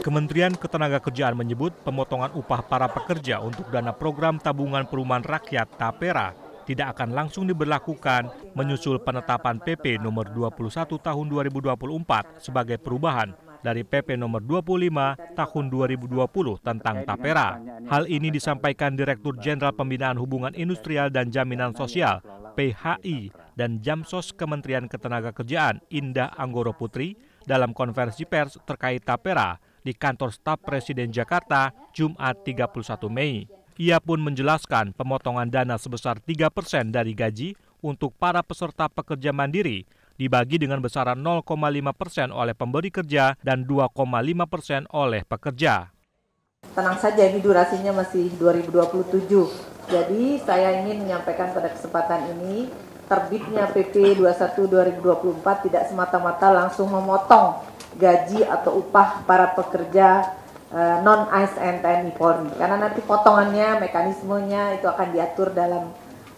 Kementerian Ketenagakerjaan menyebut pemotongan upah para pekerja untuk dana program tabungan perumahan rakyat TAPERA tidak akan langsung diberlakukan menyusul penetapan PP nomor 21 tahun 2024 sebagai perubahan dari PP nomor 25 tahun 2020 tentang TAPERA. Hal ini disampaikan Direktur Jenderal Pembinaan Hubungan Industrial dan Jaminan Sosial PHI dan Jamsos Kementerian Ketenagakerjaan Indah Anggoro Putri dalam konversi pers terkait TAPERA di kantor staf Presiden Jakarta Jumat 31 Mei. Ia pun menjelaskan pemotongan dana sebesar 3 persen dari gaji untuk para peserta pekerja mandiri dibagi dengan besaran 0,5 persen oleh pemberi kerja dan 2,5 persen oleh pekerja. Tenang saja, ini durasinya masih 2027. Jadi saya ingin menyampaikan pada kesempatan ini, terbitnya PP 21 2024 tidak semata-mata langsung memotong gaji atau upah para pekerja uh, eh, non ASN TNI Polri karena nanti potongannya mekanismenya itu akan diatur dalam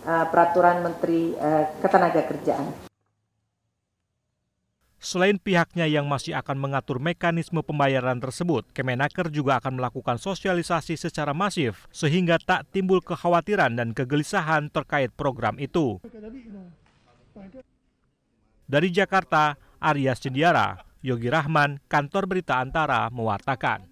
uh, peraturan Menteri uh, eh, Ketenagakerjaan. Selain pihaknya yang masih akan mengatur mekanisme pembayaran tersebut, Kemenaker juga akan melakukan sosialisasi secara masif sehingga tak timbul kekhawatiran dan kegelisahan terkait program itu. Dari Jakarta, Arya Sendiara, Yogi Rahman, Kantor Berita Antara, mewartakan.